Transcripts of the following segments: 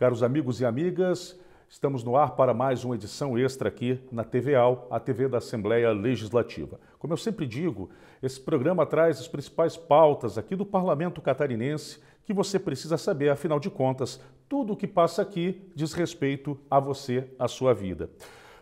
Caros amigos e amigas, estamos no ar para mais uma edição extra aqui na TVAL, a TV da Assembleia Legislativa. Como eu sempre digo, esse programa traz as principais pautas aqui do parlamento catarinense que você precisa saber, afinal de contas, tudo o que passa aqui diz respeito a você, a sua vida.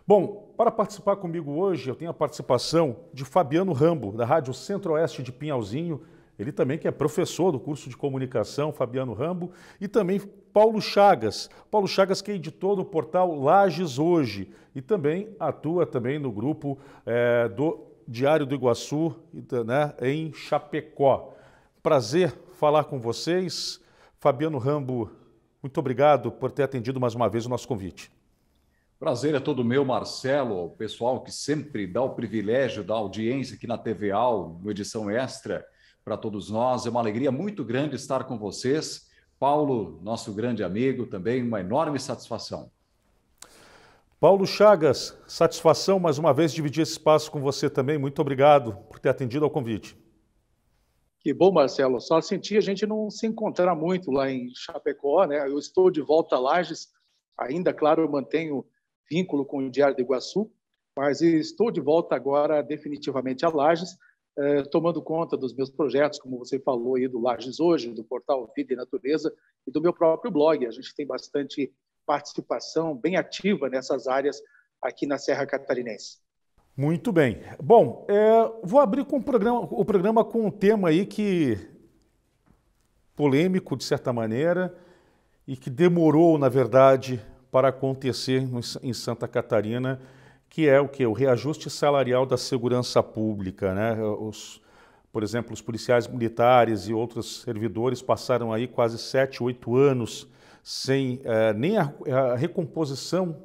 Bom, para participar comigo hoje, eu tenho a participação de Fabiano Rambo, da Rádio Centro-Oeste de Pinhalzinho, ele também que é professor do curso de comunicação, Fabiano Rambo, e também Paulo Chagas. Paulo Chagas que é editor do portal Lages Hoje e também atua também no grupo é, do Diário do Iguaçu né, em Chapecó. Prazer falar com vocês. Fabiano Rambo, muito obrigado por ter atendido mais uma vez o nosso convite. Prazer é todo meu, Marcelo, o pessoal que sempre dá o privilégio da audiência aqui na TV Al, no Edição Extra para todos nós. É uma alegria muito grande estar com vocês. Paulo, nosso grande amigo, também uma enorme satisfação. Paulo Chagas, satisfação mais uma vez dividir esse espaço com você também. Muito obrigado por ter atendido ao convite. Que bom, Marcelo. Só senti a gente não se encontrar muito lá em Chapecó, né? Eu estou de volta a Lages, ainda, claro, eu mantenho vínculo com o Diário do Iguaçu, mas estou de volta agora definitivamente a Lages eh, tomando conta dos meus projetos, como você falou aí do Lages Hoje, do portal Vida e Natureza e do meu próprio blog. A gente tem bastante participação bem ativa nessas áreas aqui na Serra Catarinense. Muito bem. Bom, é, vou abrir com o programa, o programa com um tema aí que polêmico de certa maneira e que demorou, na verdade, para acontecer em Santa Catarina que é o que? O reajuste salarial da segurança pública. Né? Os, por exemplo, os policiais militares e outros servidores passaram aí quase sete, oito anos sem eh, nem a, a, recomposição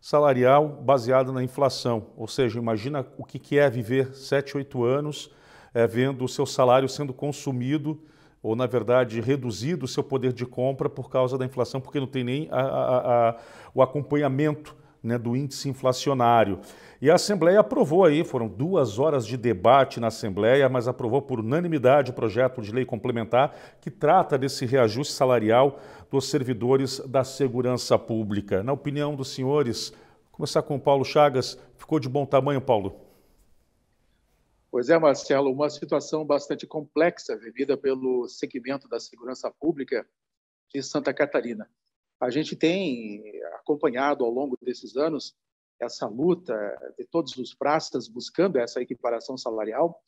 salarial baseada na inflação. Ou seja, imagina o que, é viver sete, oito anos eh, vendo o seu salário sendo consumido ou, na verdade, reduzido o seu poder de compra por causa da inflação, porque não tem nem a, o acompanhamento né, do índice inflacionário. E a Assembleia aprovou aí, foram duas horas de debate na Assembleia, mas aprovou por unanimidade o projeto de lei complementar que trata desse reajuste salarial dos servidores da segurança pública. Na opinião dos senhores, começar com o Paulo Chagas, ficou de bom tamanho, Paulo? Pois é, Marcelo, uma situação bastante complexa vivida pelo segmento da segurança pública de Santa Catarina a gente tem acompanhado ao longo desses anos essa luta de todos os praças buscando essa equiparação salarial.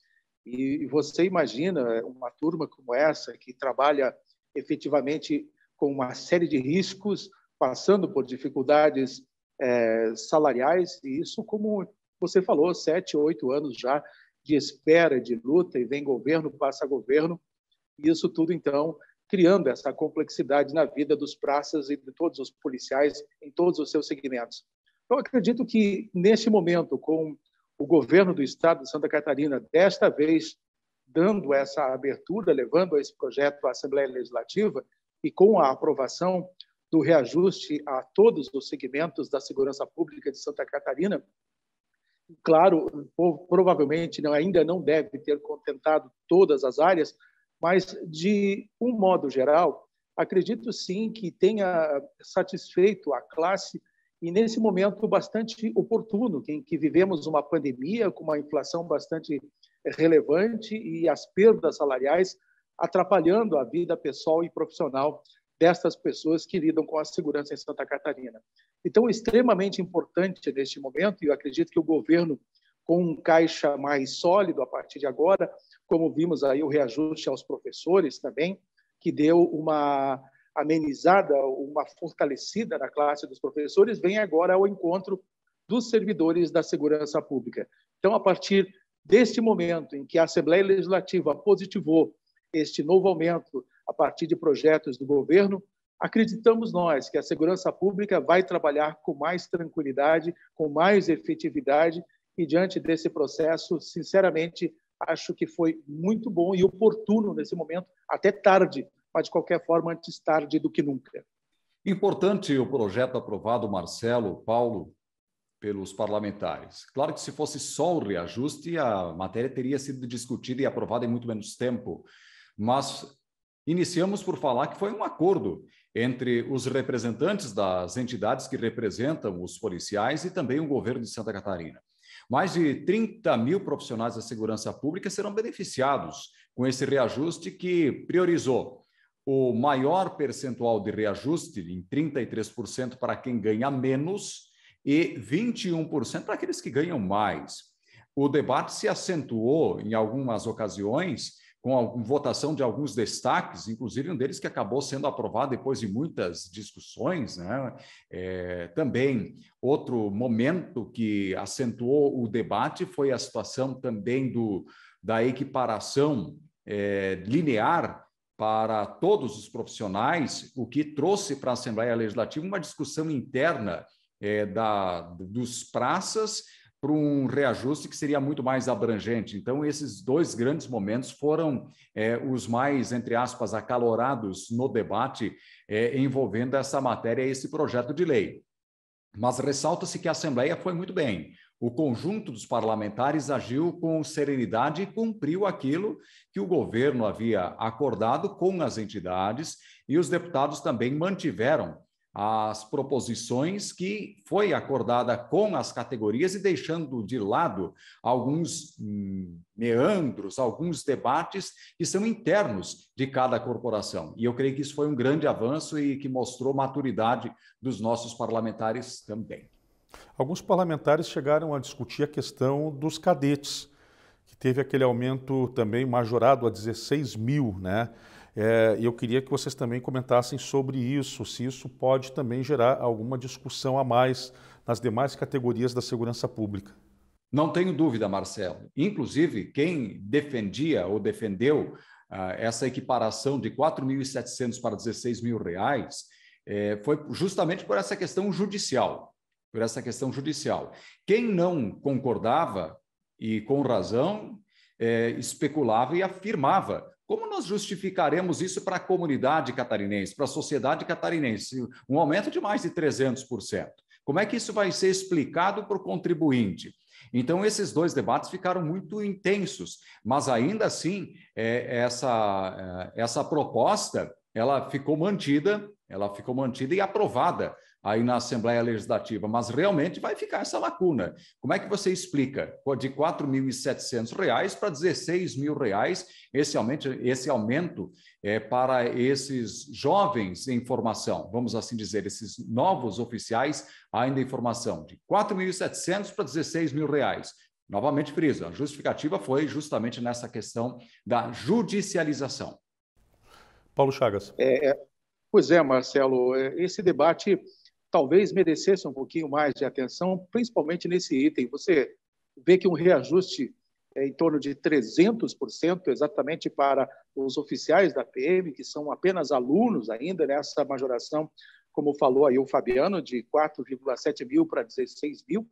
E você imagina uma turma como essa, que trabalha efetivamente com uma série de riscos, passando por dificuldades é, salariais, e isso, como você falou, sete, oito anos já de espera, de luta, e vem governo, passa governo, e isso tudo, então, criando essa complexidade na vida dos praças e de todos os policiais em todos os seus segmentos. Eu acredito que, neste momento, com o governo do Estado de Santa Catarina, desta vez dando essa abertura, levando esse projeto à Assembleia Legislativa e com a aprovação do reajuste a todos os segmentos da segurança pública de Santa Catarina, claro, provavelmente ainda não deve ter contentado todas as áreas, mas, de um modo geral, acredito sim que tenha satisfeito a classe e nesse momento bastante oportuno, em que vivemos uma pandemia com uma inflação bastante relevante e as perdas salariais atrapalhando a vida pessoal e profissional destas pessoas que lidam com a segurança em Santa Catarina. Então, extremamente importante neste momento, e eu acredito que o governo, com um caixa mais sólido a partir de agora, como vimos aí o reajuste aos professores também, que deu uma amenizada, uma fortalecida na classe dos professores, vem agora ao encontro dos servidores da segurança pública. Então, a partir deste momento em que a Assembleia Legislativa positivou este novo aumento a partir de projetos do governo, acreditamos nós que a segurança pública vai trabalhar com mais tranquilidade, com mais efetividade e diante desse processo, sinceramente, acho que foi muito bom e oportuno nesse momento, até tarde, mas de qualquer forma, antes tarde do que nunca. Importante o projeto aprovado, Marcelo, Paulo, pelos parlamentares. Claro que se fosse só o reajuste, a matéria teria sido discutida e aprovada em muito menos tempo, mas iniciamos por falar que foi um acordo entre os representantes das entidades que representam os policiais e também o governo de Santa Catarina. Mais de 30 mil profissionais da segurança pública serão beneficiados com esse reajuste que priorizou o maior percentual de reajuste, em 33%, para quem ganha menos e 21% para aqueles que ganham mais. O debate se acentuou em algumas ocasiões com votação de alguns destaques, inclusive um deles que acabou sendo aprovado depois de muitas discussões. Né? É, também, outro momento que acentuou o debate foi a situação também do, da equiparação é, linear para todos os profissionais, o que trouxe para a Assembleia Legislativa uma discussão interna é, da, dos praças para um reajuste que seria muito mais abrangente. Então, esses dois grandes momentos foram é, os mais, entre aspas, acalorados no debate é, envolvendo essa matéria, esse projeto de lei. Mas ressalta-se que a Assembleia foi muito bem. O conjunto dos parlamentares agiu com serenidade e cumpriu aquilo que o governo havia acordado com as entidades, e os deputados também mantiveram as proposições que foi acordada com as categorias e deixando de lado alguns hum, meandros, alguns debates que são internos de cada corporação. E eu creio que isso foi um grande avanço e que mostrou maturidade dos nossos parlamentares também. Alguns parlamentares chegaram a discutir a questão dos cadetes, que teve aquele aumento também majorado a 16 mil, né? É, eu queria que vocês também comentassem sobre isso, se isso pode também gerar alguma discussão a mais nas demais categorias da segurança pública. Não tenho dúvida, Marcelo. Inclusive, quem defendia ou defendeu ah, essa equiparação de 4.700 para R$ mil reais é, foi justamente por essa questão judicial, por essa questão judicial. Quem não concordava e com razão é, especulava e afirmava como nós justificaremos isso para a comunidade catarinense, para a sociedade catarinense? Um aumento de mais de 300%. Como é que isso vai ser explicado para o contribuinte? Então, esses dois debates ficaram muito intensos, mas ainda assim, é, essa, é, essa proposta ela ficou mantida, ela ficou mantida e aprovada aí na Assembleia Legislativa, mas realmente vai ficar essa lacuna. Como é que você explica de R$ 4.700 para R$ 16.000 esse aumento, esse aumento é, para esses jovens em formação, vamos assim dizer, esses novos oficiais ainda em formação, de R$ 4.700 para R$ 16.000? Novamente Frisa, a justificativa foi justamente nessa questão da judicialização. Paulo Chagas. É, é pois é, Marcelo, é, esse debate talvez merecesse um pouquinho mais de atenção, principalmente nesse item. Você vê que um reajuste é em torno de 300% exatamente para os oficiais da PM, que são apenas alunos ainda nessa majoração, como falou aí o Fabiano, de 4,7 mil para 16 mil,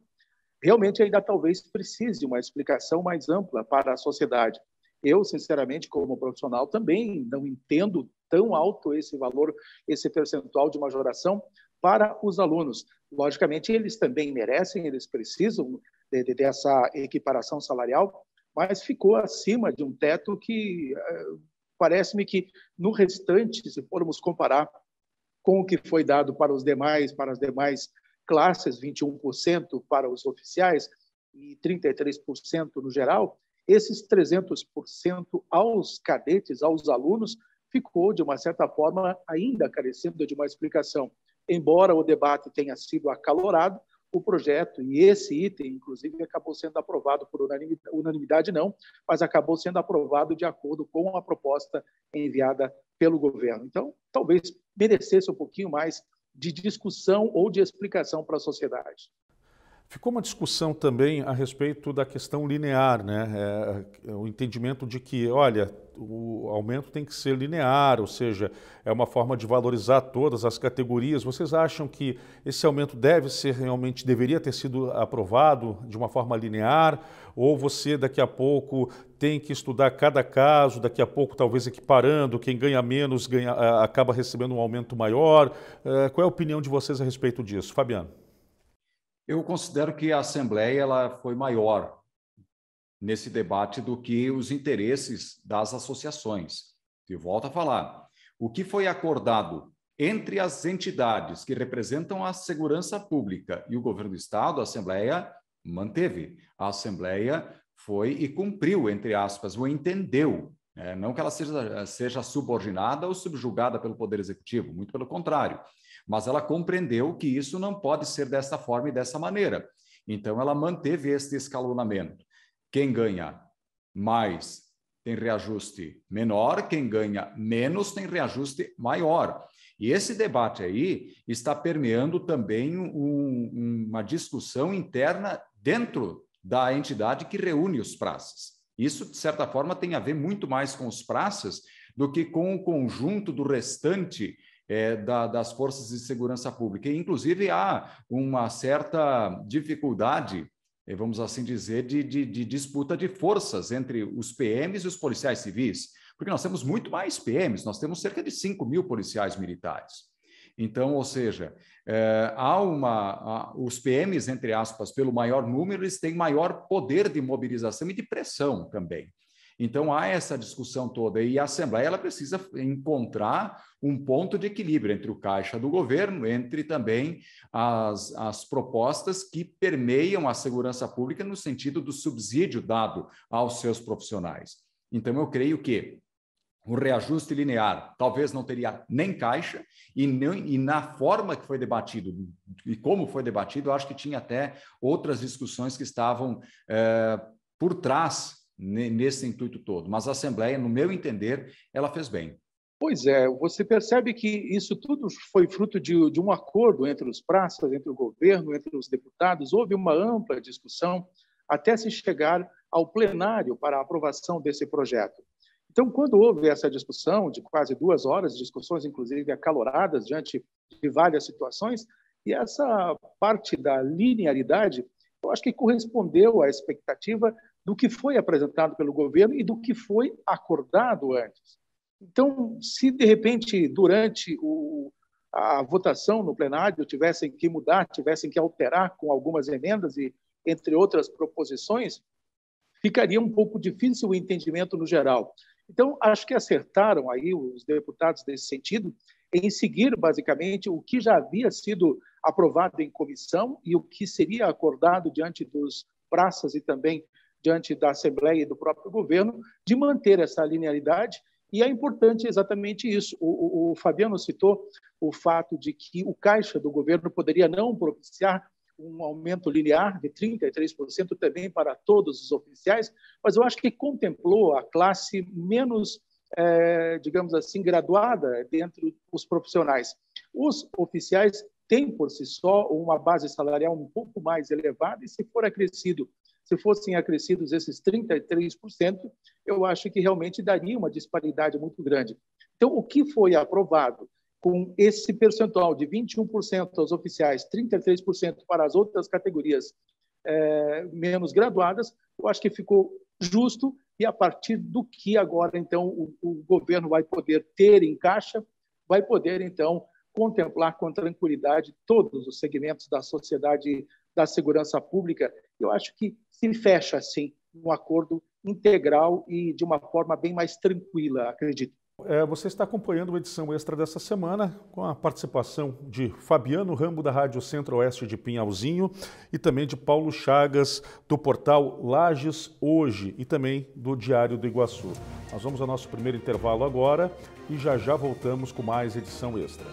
realmente ainda talvez precise de uma explicação mais ampla para a sociedade. Eu, sinceramente, como profissional, também não entendo tão alto esse valor, esse percentual de majoração, para os alunos. Logicamente, eles também merecem, eles precisam de, de, dessa equiparação salarial, mas ficou acima de um teto que eh, parece-me que no restante, se formos comparar com o que foi dado para os demais, para as demais classes, 21% para os oficiais e 33% no geral, esses 300% aos cadetes, aos alunos, ficou, de uma certa forma, ainda carecendo de uma explicação embora o debate tenha sido acalorado, o projeto, e esse item, inclusive, acabou sendo aprovado por unanimidade, unanimidade não, mas acabou sendo aprovado de acordo com a proposta enviada pelo governo. Então, talvez merecesse um pouquinho mais de discussão ou de explicação para a sociedade. Ficou uma discussão também a respeito da questão linear, né? É, é, o entendimento de que, olha, o aumento tem que ser linear, ou seja, é uma forma de valorizar todas as categorias. Vocês acham que esse aumento deve ser realmente, deveria ter sido aprovado de uma forma linear? Ou você daqui a pouco tem que estudar cada caso, daqui a pouco talvez equiparando, quem ganha menos ganha, acaba recebendo um aumento maior? É, qual é a opinião de vocês a respeito disso? Fabiano. Eu considero que a Assembleia ela foi maior nesse debate do que os interesses das associações. E volto a falar, o que foi acordado entre as entidades que representam a segurança pública e o governo do Estado, a Assembleia manteve. A Assembleia foi e cumpriu, entre aspas, o entendeu, né, não que ela seja, seja subordinada ou subjugada pelo Poder Executivo, muito pelo contrário mas ela compreendeu que isso não pode ser dessa forma e dessa maneira. Então, ela manteve este escalonamento. Quem ganha mais tem reajuste menor, quem ganha menos tem reajuste maior. E esse debate aí está permeando também um, uma discussão interna dentro da entidade que reúne os praças. Isso, de certa forma, tem a ver muito mais com os praças do que com o conjunto do restante é, da, das forças de segurança pública. E, inclusive, há uma certa dificuldade eh, vamos assim dizer, de, de, de, disputa de forças entre os PMs e os policiais civis, porque nós temos muito mais PMs, nós temos cerca de 5 mil policiais militares. Então, ou seja, é, há uma. os PMs, entre aspas, pelo maior número, eles têm maior poder de mobilização e de pressão também. Então há essa discussão toda e a Assembleia ela precisa encontrar um ponto de equilíbrio entre o caixa do governo, entre também as, as propostas que permeiam a segurança pública no sentido do subsídio dado aos seus profissionais. Então eu creio que o reajuste linear talvez não teria nem caixa e, nem, e na forma que foi debatido e como foi debatido, acho que tinha até outras discussões que estavam eh, por trás nesse intuito todo. Mas a Assembleia, no meu entender, ela fez bem. Pois é, você percebe que isso tudo foi fruto de, de, um acordo entre os praças, entre o governo, entre os deputados. Houve uma ampla discussão até se chegar ao plenário para a aprovação desse projeto. Então, quando houve essa discussão de quase duas horas, discussões inclusive acaloradas diante de várias situações, e essa parte da linearidade, eu acho que correspondeu à expectativa do que foi apresentado pelo governo e do que foi acordado antes. Então, se de repente, durante o, a votação no plenário, tivessem que mudar, tivessem que alterar com algumas emendas e, entre outras proposições, ficaria um pouco difícil o entendimento no geral. Então, acho que acertaram aí os deputados nesse sentido em seguir, basicamente, o que já havia sido aprovado em comissão e o que seria acordado diante dos praças e também diante da Assembleia e do próprio governo, de manter essa linearidade. E é importante exatamente isso. O, o, o Fabiano citou o fato de que o caixa do governo poderia não propiciar um aumento linear de 33% também para todos os oficiais, mas eu acho que contemplou a classe menos, é, digamos assim, graduada dentro dos profissionais. Os oficiais têm por si só uma base salarial um pouco mais elevada e se for acrescido se fossem acrescidos esses 33%, eu acho que realmente daria uma disparidade muito grande. Então, o que foi aprovado com esse percentual de 21% aos oficiais, 33% para as outras categorias é, menos graduadas, eu acho que ficou justo e a partir do que agora então o, o, governo vai poder ter em caixa, vai poder então contemplar com tranquilidade todos os segmentos da sociedade da segurança pública eu acho que se fecha assim um acordo integral e de uma forma bem mais tranquila, acredito. É, você está acompanhando uma edição extra dessa semana com a participação de Fabiano Rambo, da Rádio Centro-Oeste de Pinhalzinho, e também de Paulo Chagas, do portal Lages Hoje e também do Diário do Iguaçu. Nós vamos ao nosso primeiro intervalo agora e já já voltamos com mais edição extra.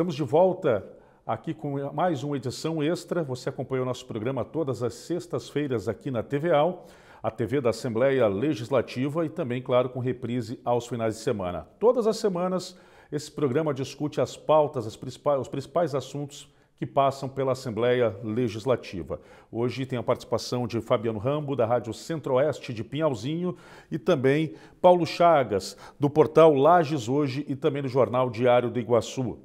Estamos de volta aqui com mais uma edição extra. Você acompanha o nosso programa todas as sextas-feiras aqui na TVAL, a TV da Assembleia Legislativa e também, claro, com reprise aos finais de semana. Todas as semanas, esse programa discute as pautas, as principais, os principais assuntos que passam pela Assembleia Legislativa. Hoje tem a participação de Fabiano Rambo, da Rádio Centro-Oeste de Pinhalzinho, e também Paulo Chagas, do portal Lages Hoje e também do Jornal Diário do Iguaçu.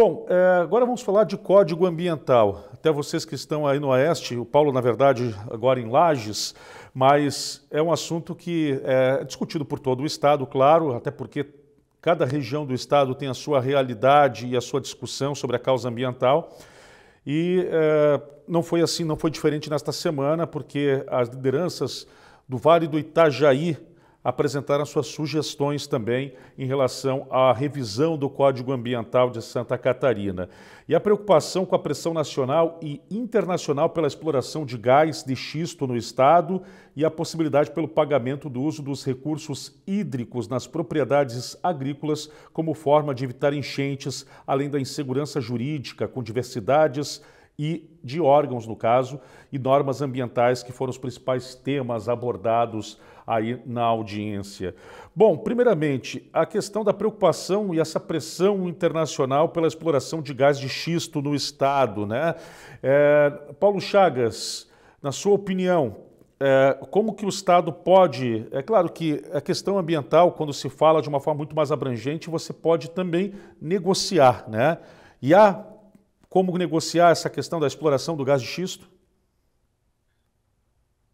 Bom, eh, agora vamos falar de código ambiental. Até vocês que estão aí no Oeste, o Paulo, na verdade, agora em Lages, mas é um assunto que eh, é discutido por todo o Estado, claro, até porque cada região do Estado tem a sua realidade e a sua discussão sobre a causa ambiental. E é, não foi assim, não foi diferente nesta semana, porque as lideranças do Vale do Itajaí apresentaram suas sugestões também em relação à revisão do Código Ambiental de Santa Catarina. E a preocupação com a pressão nacional e internacional pela exploração de gás de xisto no estado e a possibilidade pelo pagamento do uso dos recursos hídricos nas propriedades agrícolas como forma de evitar enchentes, além da insegurança jurídica com diversidades e de órgãos, no caso, e normas ambientais que foram os principais temas abordados aí na audiência. Bom, primeiramente, a questão da preocupação e essa pressão internacional pela exploração de gás de xisto no Estado, né? É, Paulo Chagas, na sua opinião, é, como que o Estado pode... É claro que a questão ambiental, quando se fala de uma forma muito mais abrangente, você pode também negociar, né? E há como negociar essa questão da exploração do gás de xisto?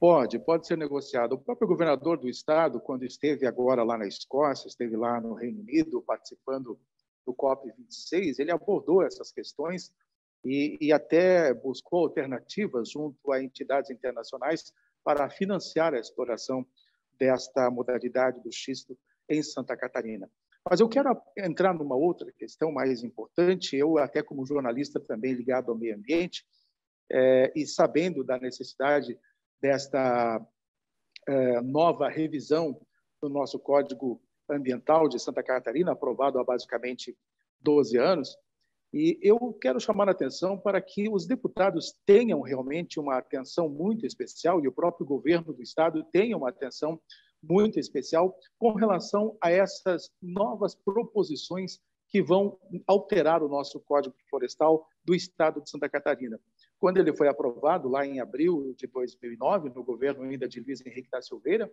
Pode, pode ser negociado. O próprio governador do estado, quando esteve agora lá na Escócia, esteve lá no Reino Unido participando do COP26, ele abordou essas questões e, e até buscou alternativas junto a entidades internacionais para financiar a exploração desta modalidade do xisto em Santa Catarina. Mas eu quero entrar numa outra questão mais importante. Eu, até como jornalista também ligado ao meio ambiente, é, e sabendo da necessidade desta eh, nova revisão do nosso Código Ambiental de Santa Catarina, aprovado há basicamente 12 anos. E eu quero chamar a atenção para que os deputados tenham realmente uma atenção muito especial e o próprio governo do Estado tenha uma atenção muito especial com relação a essas novas proposições que vão alterar o nosso Código Florestal do Estado de Santa Catarina. Quando ele foi aprovado, lá em abril de 2009, no governo ainda de Luiz Henrique da Silveira,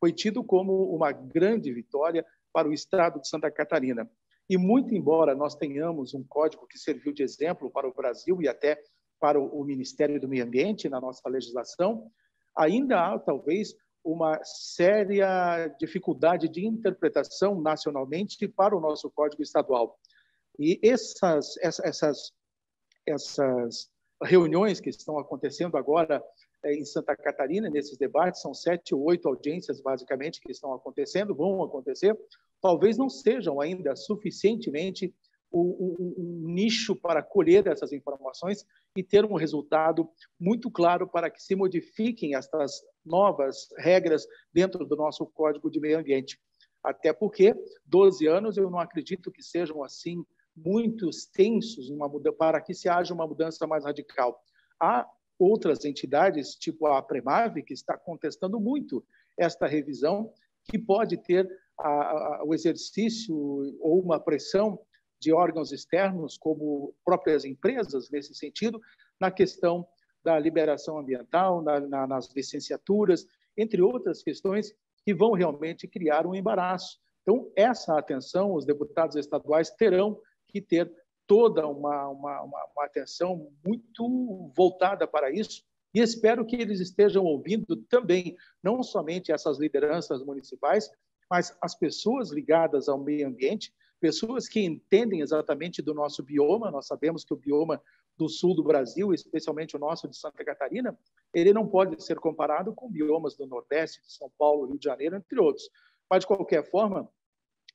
foi tido como uma grande vitória para o estado de Santa Catarina. E muito embora nós tenhamos um código que serviu de exemplo para o Brasil e até para o Ministério do Meio Ambiente na nossa legislação, ainda há talvez uma séria dificuldade de interpretação nacionalmente para o nosso código estadual. E essas essas essas reuniões que estão acontecendo agora eh, em Santa Catarina, nesses debates, são sete ou oito audiências, basicamente, que estão acontecendo, vão acontecer, talvez não sejam ainda suficientemente um, nicho para colher essas informações e ter um resultado muito claro para que se modifiquem estas novas regras dentro do nosso Código de Meio Ambiente. Até porque 12 anos eu não acredito que sejam assim muito extensos para que se haja uma mudança mais radical. Há outras entidades, tipo a Premave que está contestando muito esta revisão, que pode ter a, a, o exercício ou uma pressão de órgãos externos, como próprias empresas, nesse sentido, na questão da liberação ambiental, na, na, nas licenciaturas, entre outras questões que vão realmente criar um embaraço. Então, essa atenção os deputados estaduais terão que ter toda uma, uma, uma, uma atenção muito voltada para isso, e espero que eles estejam ouvindo também, não somente essas lideranças municipais, mas as pessoas ligadas ao meio ambiente, pessoas que entendem exatamente do nosso bioma. Nós sabemos que o bioma do sul do Brasil, especialmente o nosso de Santa Catarina, ele não pode ser comparado com biomas do Nordeste, de São Paulo, Rio de Janeiro, entre outros. Mas, de qualquer forma,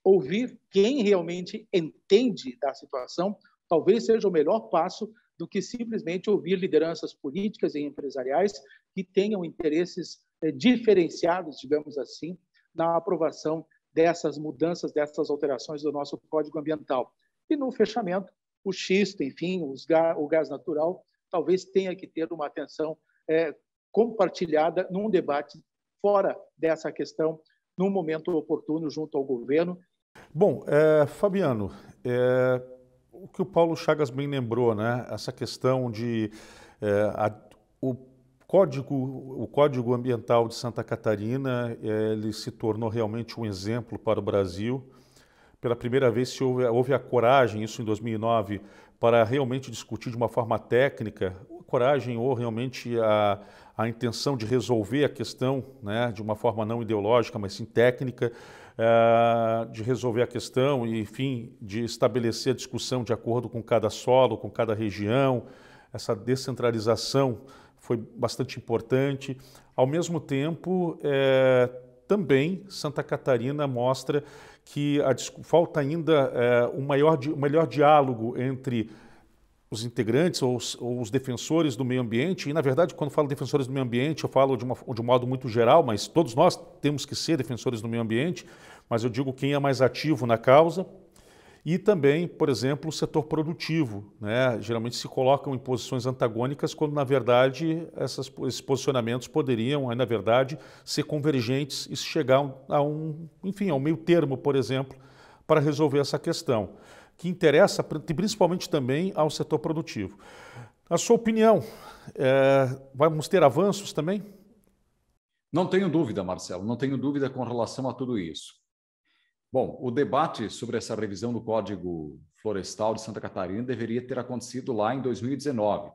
ouvir quem realmente entende da situação talvez seja o melhor passo do que simplesmente ouvir lideranças políticas e empresariais que tenham interesses eh, diferenciados, digamos assim, na aprovação dessas mudanças, dessas alterações do nosso código ambiental. E no fechamento, o xisto, enfim, o gás natural, talvez tenha que ter uma atenção é, compartilhada num debate fora dessa questão, num momento oportuno junto ao governo Bom, é, Fabiano, é, o que o Paulo Chagas bem lembrou, né? Essa questão de é, a, o código, o código ambiental de Santa Catarina, ele se tornou realmente um exemplo para o Brasil. Pela primeira vez se houve, houve a coragem, isso em 2009, para realmente discutir de uma forma técnica, coragem ou realmente a, a intenção de resolver a questão, né, de uma forma não ideológica, mas sim técnica. Eh, de resolver a questão e, enfim, de estabelecer a discussão de acordo com cada solo, com cada região. Essa descentralização foi bastante importante. Ao mesmo tempo, é, também Santa Catarina mostra que a, falta ainda é, um, maior, um melhor diálogo entre os integrantes ou os, ou os, defensores do meio ambiente, e na verdade, quando falo defensores do meio ambiente, eu falo de, uma, de, um modo muito geral, mas todos nós temos que ser defensores do meio ambiente, mas eu digo quem é mais ativo na causa, e também, por exemplo, o setor produtivo. Né? Geralmente se colocam em posições antagônicas, quando na verdade essas, esses posicionamentos poderiam, na verdade, ser convergentes e chegar a um, enfim, ao meio termo, por exemplo, para resolver essa questão que interessa principalmente também ao setor produtivo. A sua opinião, é, vamos ter avanços também? Não tenho dúvida, Marcelo, não tenho dúvida com relação a tudo isso. Bom, o debate sobre essa revisão do Código Florestal de Santa Catarina deveria ter acontecido lá em 2019,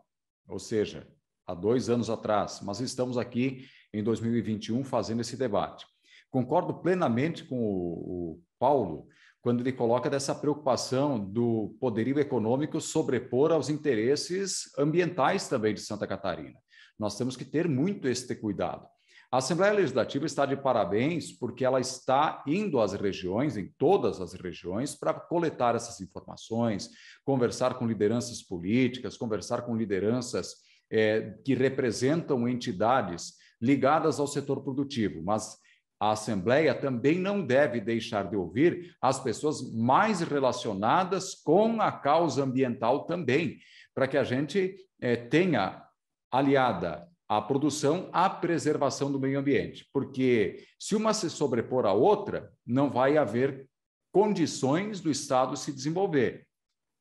ou seja, há dois anos atrás, mas estamos aqui em 2021 fazendo esse debate. Concordo plenamente com o, o Paulo quando ele coloca dessa preocupação do poderio econômico sobrepor aos interesses ambientais também de Santa Catarina. Nós temos que ter muito este cuidado. A Assembleia Legislativa está de parabéns porque ela está indo às regiões, em todas as regiões, para coletar essas informações, conversar com lideranças políticas, conversar com lideranças eh, que representam entidades ligadas ao setor produtivo, mas a Assembleia também não deve deixar de ouvir as pessoas mais relacionadas com a causa ambiental também, para que a gente eh, tenha aliada a produção à preservação do meio ambiente, porque se uma se sobrepor à outra, não vai haver condições do Estado se desenvolver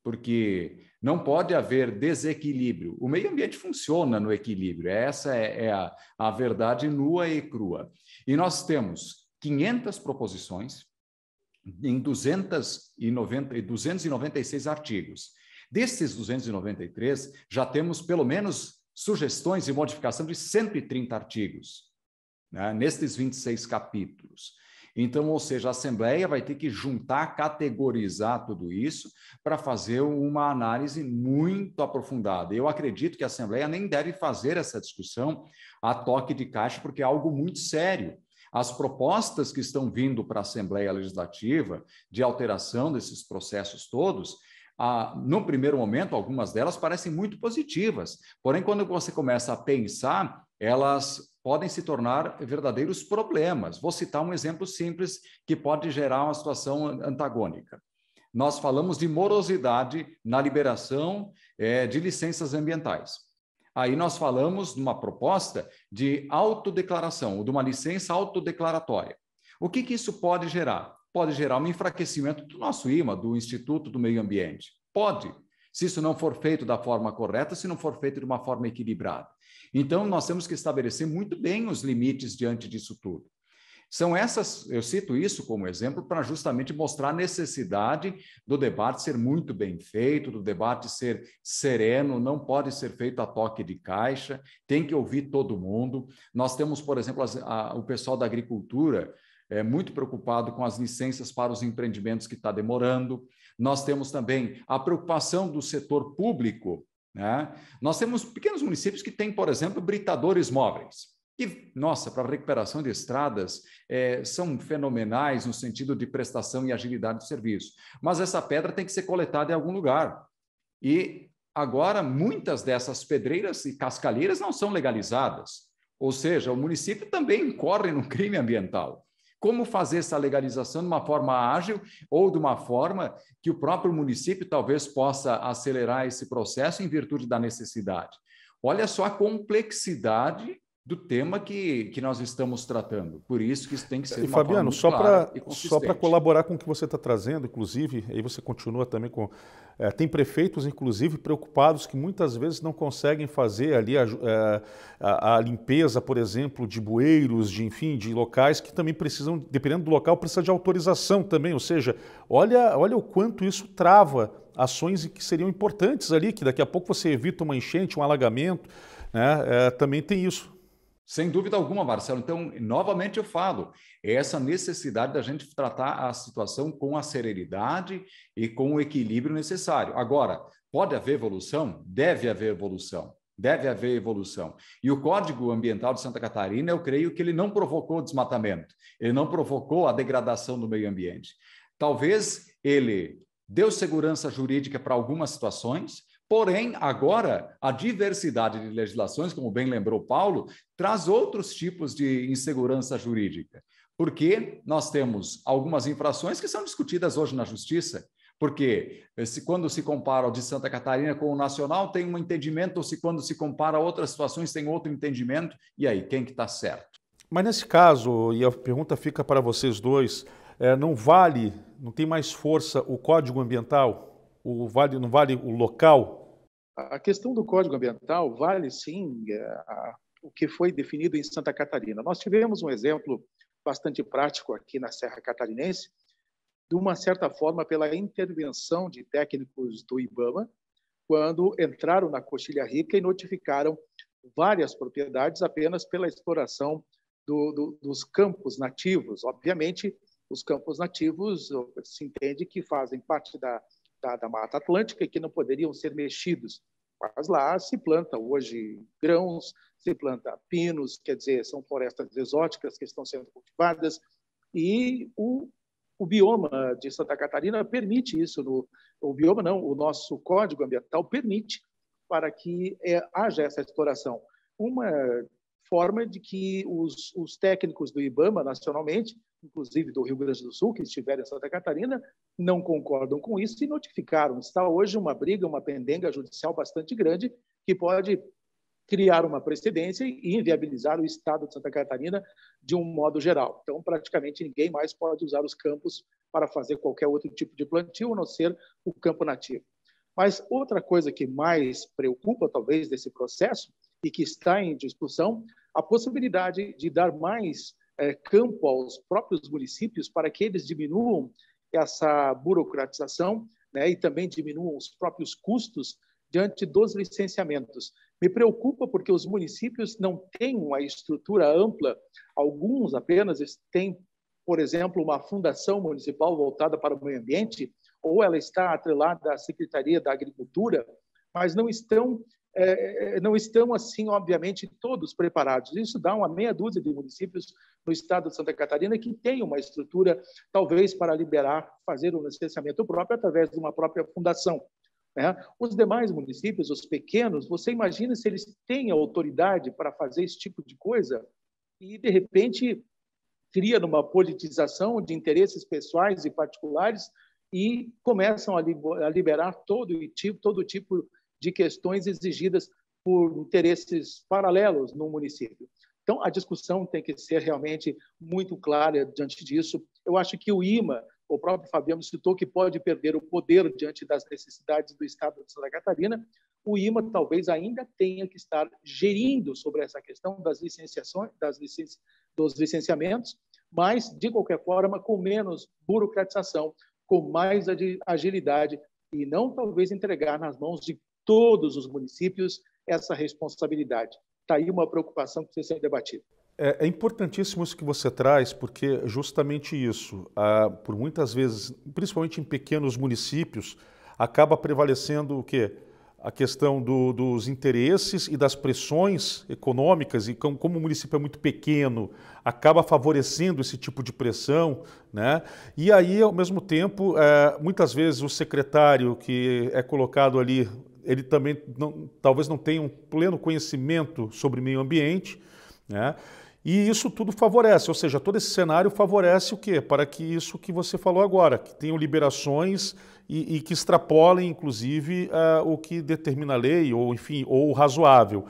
porque não pode haver desequilíbrio. O meio ambiente funciona no equilíbrio, essa é, é a, a verdade nua e crua. E nós temos 500 proposições em 290, 296 artigos. Desses 293, já temos pelo menos sugestões e modificação de 130 artigos, né, nestes 26 capítulos. Então, ou seja, a Assembleia vai ter que juntar, categorizar tudo isso para fazer uma análise muito aprofundada. Eu acredito que a Assembleia nem deve fazer essa discussão a toque de caixa, porque é algo muito sério. As propostas que estão vindo para a Assembleia Legislativa de alteração desses processos todos, ah, no primeiro momento, algumas delas parecem muito positivas. Porém, quando você começa a pensar elas podem se tornar verdadeiros problemas. Vou citar um exemplo simples que pode gerar uma situação antagônica. Nós falamos de morosidade na liberação é, de licenças ambientais. Aí nós falamos numa proposta de autodeclaração, de uma licença autodeclaratória. O que, que isso pode gerar? Pode gerar um enfraquecimento do nosso IMA, do Instituto do Meio Ambiente. Pode, se isso não for feito da forma correta, se não for feito de uma forma equilibrada. Então, nós temos que estabelecer muito bem os limites diante disso tudo. São essas, eu cito isso como exemplo para justamente mostrar a necessidade do debate ser muito bem feito, do debate ser sereno, não pode ser feito a toque de caixa, tem que ouvir todo mundo. Nós temos, por exemplo, a, a, o pessoal da agricultura é muito preocupado com as licenças para os empreendimentos que está demorando. Nós temos também a preocupação do setor público. Né? Nós temos pequenos municípios que têm, por exemplo, britadores móveis. E, nossa, para recuperação de estradas, é, são fenomenais no sentido de prestação e agilidade de serviço. Mas essa pedra tem que ser coletada em algum lugar. E agora, muitas dessas pedreiras e cascalheiras não são legalizadas. Ou seja, o município também incorre no crime ambiental. Como fazer essa legalização de uma forma ágil ou de uma forma que o próprio município talvez possa acelerar esse processo em virtude da necessidade? Olha só a complexidade do tema que, que nós estamos tratando. Por isso que isso tem que ser e, Fabiano, só para só para colaborar com o que você está trazendo, inclusive, aí você continua também com é, tem prefeitos, inclusive, preocupados que muitas vezes não conseguem fazer ali a, é, a, a, limpeza, por exemplo, de bueiros, de enfim, de locais que também precisam, dependendo do local, precisa de autorização também. Ou seja, olha, olha o quanto isso trava ações que seriam importantes ali, que daqui a pouco você evita uma enchente, um alagamento, né? É, também tem isso. Sem dúvida alguma, Marcelo. Então, novamente eu falo, é essa necessidade da gente tratar a situação com a serenidade e com o equilíbrio necessário. Agora, pode haver evolução? Deve haver evolução. Deve haver evolução. E o Código Ambiental de Santa Catarina, eu creio que ele não provocou desmatamento, ele não provocou a degradação do meio ambiente. Talvez ele deu segurança jurídica para algumas situações, Porém, agora, a diversidade de legislações, como bem lembrou Paulo, traz outros tipos de insegurança jurídica, porque nós temos algumas infrações que são discutidas hoje na Justiça, porque eh, se, quando se compara o de Santa Catarina com o nacional, tem um entendimento, ou se quando se compara a outras situações, tem outro entendimento, e aí, quem que está certo? Mas nesse caso, e a pergunta fica para vocês dois, é, não vale, não tem mais força o Código Ambiental? o vale, não vale o local? A questão do Código Ambiental vale sim é, a, o que foi definido em Santa Catarina. Nós tivemos um exemplo bastante prático aqui na Serra Catarinense, de uma certa forma pela intervenção de técnicos do IBAMA, quando entraram na Coxilha Rica e notificaram várias propriedades apenas pela exploração do, do, dos campos nativos. Obviamente, os campos nativos se entende que fazem parte da, da, da Mata Atlântica que não poderiam ser mexidos. Mas lá se planta hoje grãos, se planta pinos, quer dizer, são florestas exóticas que estão sendo cultivadas, e o, o bioma de Santa Catarina permite isso, no, o bioma não, o nosso código ambiental permite para que é, haja essa exploração. Uma forma de que os, os, técnicos do IBAMA, nacionalmente, inclusive do Rio Grande do Sul, que estiveram em Santa Catarina, não concordam com isso e notificaram. Está hoje uma briga, uma pendenga judicial bastante grande, que pode criar uma precedência e inviabilizar o Estado de Santa Catarina de um modo geral. Então, praticamente ninguém mais pode usar os campos para fazer qualquer outro tipo de plantio, a não ser o campo nativo. Mas outra coisa que mais preocupa, talvez, desse processo e que está em discussão a possibilidade de dar mais é, campo aos próprios municípios para que eles diminuam essa burocratização né, e também diminuam os próprios custos diante dos licenciamentos. Me preocupa porque os municípios não têm uma estrutura ampla, alguns apenas têm, por exemplo, uma fundação municipal voltada para o meio ambiente, ou ela está atrelada à Secretaria da Agricultura, mas não estão é, é, é, não estão, assim, obviamente, todos preparados. Isso dá uma meia dúzia de municípios no estado de Santa Catarina que tem uma estrutura, talvez, para liberar, fazer o um licenciamento próprio através de uma própria fundação. Né? Os demais municípios, os pequenos, você imagina se eles têm autoridade para fazer esse tipo de coisa e, de repente, cria numa politização de interesses pessoais e particulares e começam a liberar todo tipo, todo tipo de questões exigidas por interesses paralelos no município. Então, a discussão tem que ser realmente muito clara diante disso. Eu acho que o IMA, o próprio Fabiano citou, que pode perder o poder diante das necessidades do Estado de Santa Catarina, o IMA talvez ainda tenha que estar gerindo sobre essa questão das licenciações, das dos licenciamentos, mas, de qualquer forma, com menos burocratização, com mais agilidade e não talvez entregar nas mãos de todos os municípios essa responsabilidade. Está aí uma preocupação que precisa ser debatida. É, é importantíssimo isso que você traz, porque é justamente isso, ah, por muitas vezes, principalmente em pequenos municípios, acaba prevalecendo o quê? A questão do, dos interesses e das pressões econômicas, e como, como o município é muito pequeno, acaba favorecendo esse tipo de pressão, né? E aí, ao mesmo tempo, é, muitas vezes o secretário que é colocado ali ele também não, talvez não tenha um pleno conhecimento sobre meio ambiente, né? E isso tudo favorece, ou seja, todo esse cenário favorece o quê? Para que isso que você falou agora, que tenham liberações e, e que extrapolem, inclusive, uh, o que determina a lei, ou enfim, ou razoável.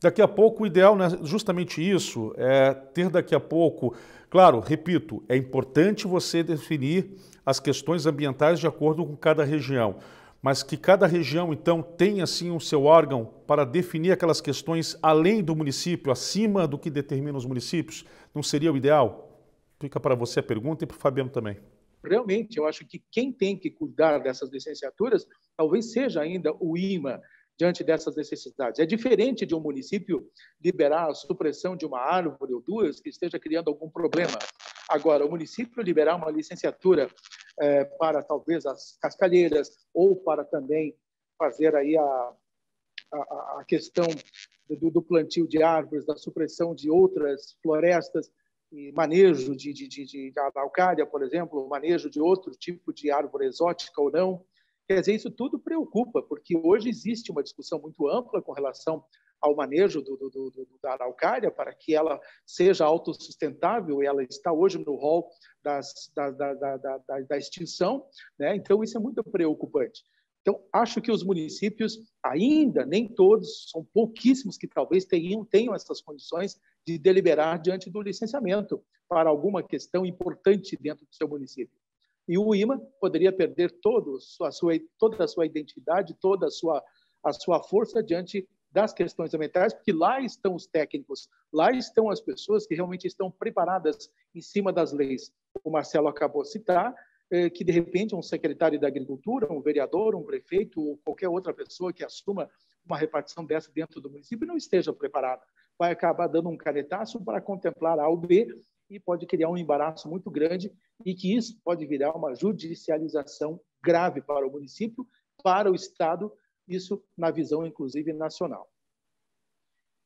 Daqui a pouco, o ideal, né, justamente isso, é ter daqui a pouco. Claro, repito, é importante você definir as questões ambientais de acordo com cada região mas que cada região então tenha assim o um seu órgão para definir aquelas questões além do município, acima do que determinam os municípios, não seria o ideal? Fica para você a pergunta e para o Fabiano também. Realmente, eu acho que quem tem que cuidar dessas licenciaturas talvez seja ainda o IMA diante dessas necessidades. É diferente de um município liberar a supressão de uma árvore ou duas que esteja criando algum problema. Agora, o município liberar uma licenciatura é, para talvez as cascalheiras ou para também fazer aí a, a, a questão do, do, plantio de árvores, da supressão de outras florestas e manejo de, de, de, de por exemplo, manejo de outro tipo de árvore exótica ou não. Quer dizer, isso tudo preocupa, porque hoje existe uma discussão muito ampla com relação ao manejo do, do, do, da araucária para que ela seja autossustentável. Ela está hoje no rol das, da, da, da, da, extinção, né? então isso é muito preocupante. Então, acho que os municípios, ainda nem todos, são pouquíssimos que talvez tenham, tenham essas condições de deliberar diante do licenciamento para alguma questão importante dentro do seu município. E o IMA poderia perder todo, a sua, toda a sua identidade, toda a sua, a sua força diante das questões ambientais, porque lá estão os técnicos, lá estão as pessoas que realmente estão preparadas em cima das leis. O Marcelo acabou de citar eh, que, de repente, um secretário da Agricultura, um vereador, um prefeito ou qualquer outra pessoa que assuma uma repartição dessa dentro do município não esteja preparada. Vai acabar dando um canetaço para contemplar A ou B e pode criar um embaraço muito grande e que isso pode virar uma judicialização grave para o município, para o Estado isso na visão, inclusive, nacional.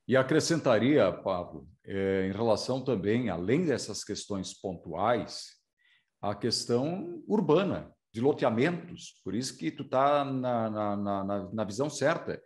E acrescentaria, Pablo, é, em relação também, além dessas questões pontuais, a questão urbana, de loteamentos. Por isso que tu está na, na, na, na, visão certa.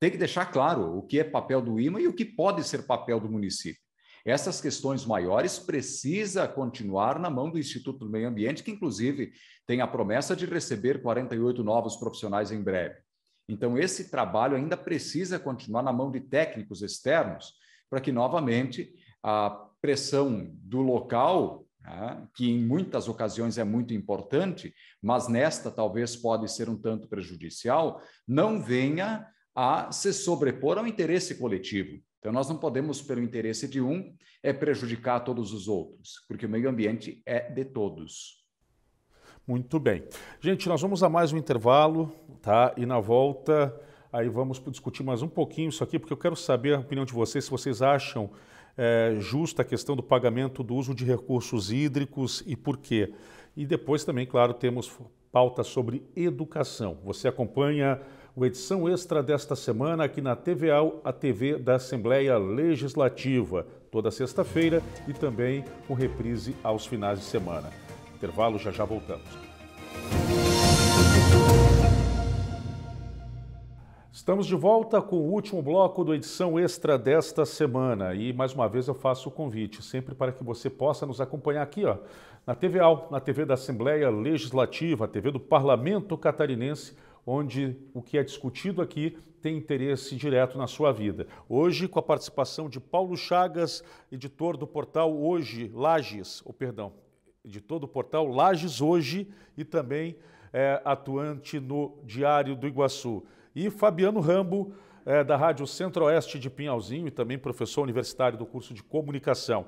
Tem que deixar claro o que é papel do IMA e o que pode ser papel do município. Essas questões maiores precisa continuar na mão do Instituto do Meio Ambiente, que inclusive tem a promessa de receber 48 novos profissionais em breve. Então, esse trabalho ainda precisa continuar na mão de técnicos externos, para que, novamente, a pressão do local, né, que em muitas ocasiões é muito importante, mas nesta talvez pode ser um tanto prejudicial, não venha a se sobrepor ao interesse coletivo. Então, nós não podemos, pelo interesse de um, é prejudicar todos os outros, porque o meio ambiente é de todos. Muito bem. Gente, nós vamos a mais um intervalo, tá? E na volta aí vamos discutir mais um pouquinho isso aqui, porque eu quero saber a opinião de vocês, se vocês acham é, justa a questão do pagamento do uso de recursos hídricos e por quê. E depois também, claro, temos pauta sobre educação. Você acompanha o edição extra desta semana aqui na TVAL, a TV da Assembleia Legislativa, toda sexta-feira e também com reprise aos finais de semana. Intervalo, já já voltamos. Estamos de volta com o último bloco do edição extra desta semana. E mais uma vez eu faço o convite, sempre para que você possa nos acompanhar aqui, ó, na TV Al, na TV da Assembleia Legislativa, a TV do Parlamento Catarinense, onde o que é discutido aqui tem interesse direto na sua vida. Hoje, com a participação de Paulo Chagas, editor do portal Hoje Lages, ou oh, perdão, de todo o portal Lages Hoje e também é, atuante no Diário do Iguaçu. E Fabiano Rambo, é, da Rádio Centro-Oeste de Pinhalzinho e também professor universitário do curso de comunicação.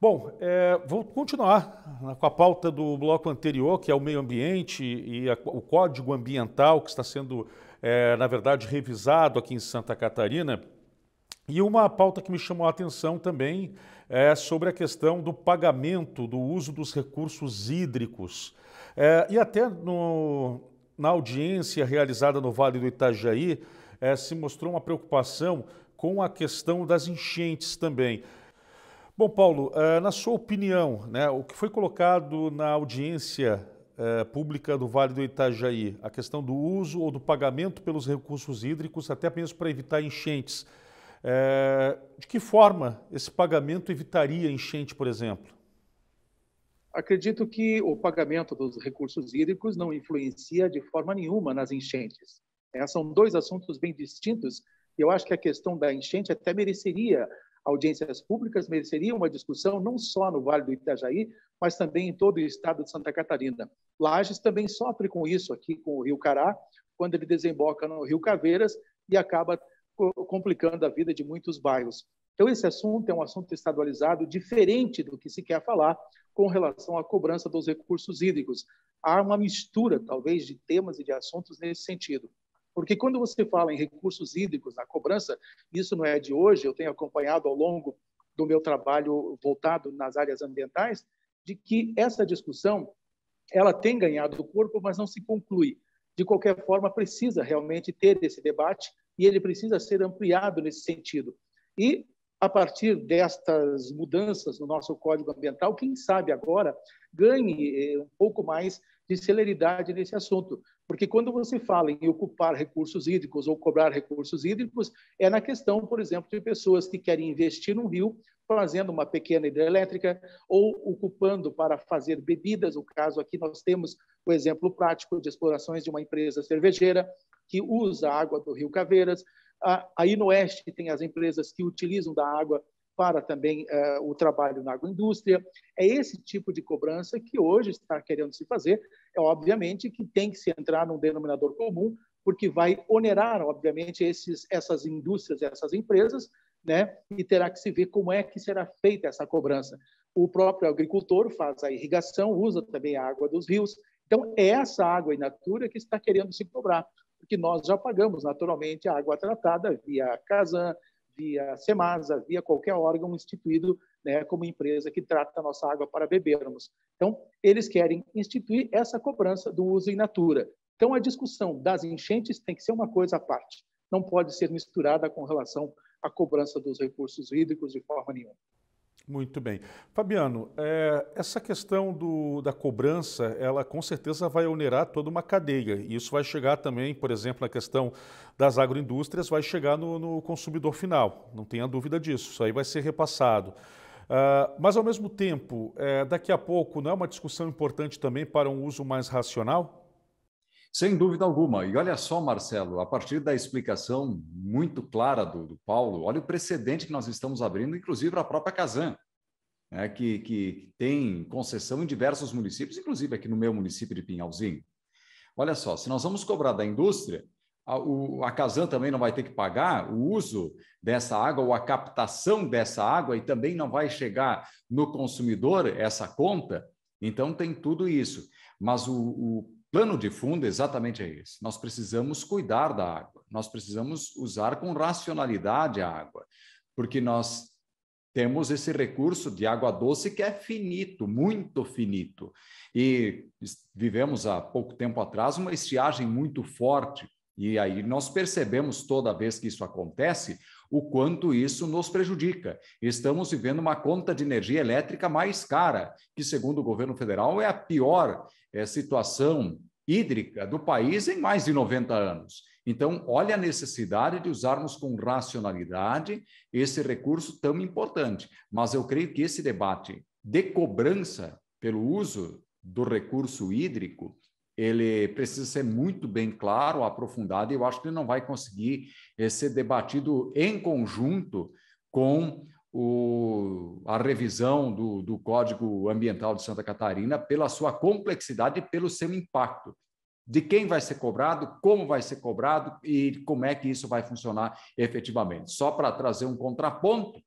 Bom, é, vou continuar com a pauta do bloco anterior, que é o meio ambiente e a, o código ambiental que está sendo, é, na verdade, revisado aqui em Santa Catarina. E uma pauta que me chamou a atenção também é, sobre a questão do pagamento do uso dos recursos hídricos. É, e até no, na audiência realizada no Vale do Itajaí, é, se mostrou uma preocupação com a questão das enchentes também. Bom, Paulo, é, na sua opinião, né, o que foi colocado na audiência é, pública do Vale do Itajaí, a questão do uso ou do pagamento pelos recursos hídricos, até mesmo para evitar enchentes, é, de que forma esse pagamento evitaria enchente, por exemplo? Acredito que o pagamento dos recursos hídricos não influencia de forma nenhuma nas enchentes. É, são dois assuntos bem distintos. e Eu acho que a questão da enchente até mereceria audiências públicas, mereceria uma discussão não só no Vale do Itajaí, mas também em todo o estado de Santa Catarina. Lages também sofre com isso aqui com o Rio Cará, quando ele desemboca no Rio Caveiras e acaba complicando a vida de muitos bairros. Então, esse assunto é um assunto estadualizado diferente do que se quer falar com relação à cobrança dos recursos hídricos. Há uma mistura, talvez, de temas e de assuntos nesse sentido. Porque quando você fala em recursos hídricos na cobrança, isso não é de hoje, eu tenho acompanhado ao longo do meu trabalho voltado nas áreas ambientais, de que essa discussão ela tem ganhado corpo, mas não se conclui. De qualquer forma, precisa realmente ter esse debate e ele precisa ser ampliado nesse sentido. E, a partir destas mudanças no nosso código ambiental, quem sabe agora ganhe eh, um pouco mais de celeridade nesse assunto. Porque quando você fala em ocupar recursos hídricos ou cobrar recursos hídricos, é na questão, por exemplo, de pessoas que querem investir num rio fazendo uma pequena hidrelétrica ou ocupando para fazer bebidas. No caso aqui, nós temos o exemplo prático de explorações de uma empresa cervejeira que usa a água do Rio Caveiras. Aí no oeste tem as empresas que utilizam da água para também uh, o trabalho na agroindústria. É esse tipo de cobrança que hoje está querendo se fazer. É obviamente que tem que se entrar num denominador comum, porque vai onerar, obviamente, esses, essas indústrias, essas empresas, né? E terá que se ver como é que será feita essa cobrança. O próprio agricultor faz a irrigação, usa também a água dos rios. Então, é essa água in natura que está querendo se cobrar porque nós já pagamos naturalmente a água tratada via Casan, via Semasa, via qualquer órgão instituído né, como empresa que trata a nossa água para bebermos. Então, eles querem instituir essa cobrança do uso in natura. Então, a discussão das enchentes tem que ser uma coisa à parte. Não pode ser misturada com relação à cobrança dos recursos hídricos de forma nenhuma. Muito bem. Fabiano, é, essa questão do, da cobrança, ela com certeza vai onerar toda uma cadeia. E isso vai chegar também, por exemplo, na questão das agroindústrias, vai chegar no, no consumidor final. Não tenha dúvida disso. Isso aí vai ser repassado. Uh, mas, ao mesmo tempo, é, daqui a pouco, não é uma discussão importante também para um uso mais racional? Sem dúvida alguma. E olha só, Marcelo, a partir da explicação muito clara do, do Paulo, olha o precedente que nós estamos abrindo, inclusive para a própria Casan, né, que, que tem concessão em diversos municípios, inclusive aqui no meu município de Pinhalzinho. Olha só, se nós vamos cobrar da indústria, a, o, a Casan também não vai ter que pagar o uso dessa água ou a captação dessa água e também não vai chegar no consumidor essa conta. Então tem tudo isso. Mas o, o plano de fundo exatamente é esse. Nós precisamos cuidar da água, nós precisamos usar com racionalidade a água, porque nós temos esse recurso de água doce que é finito, muito finito. E vivemos há pouco tempo atrás uma estiagem muito forte, e aí nós percebemos toda vez que isso acontece o quanto isso nos prejudica. Estamos vivendo uma conta de energia elétrica mais cara, que, segundo o governo federal, é a pior é, situação hídrica do país em mais de 90 anos. Então, olha a necessidade de usarmos com racionalidade esse recurso tão importante. Mas eu creio que esse debate de cobrança pelo uso do recurso hídrico ele precisa ser muito bem claro, aprofundado, e eu acho que ele não vai conseguir eh, ser debatido em conjunto com o, a revisão do, do, Código Ambiental de Santa Catarina pela sua complexidade e pelo seu impacto. De quem vai ser cobrado, como vai ser cobrado e como é que isso vai funcionar efetivamente. Só para trazer um contraponto,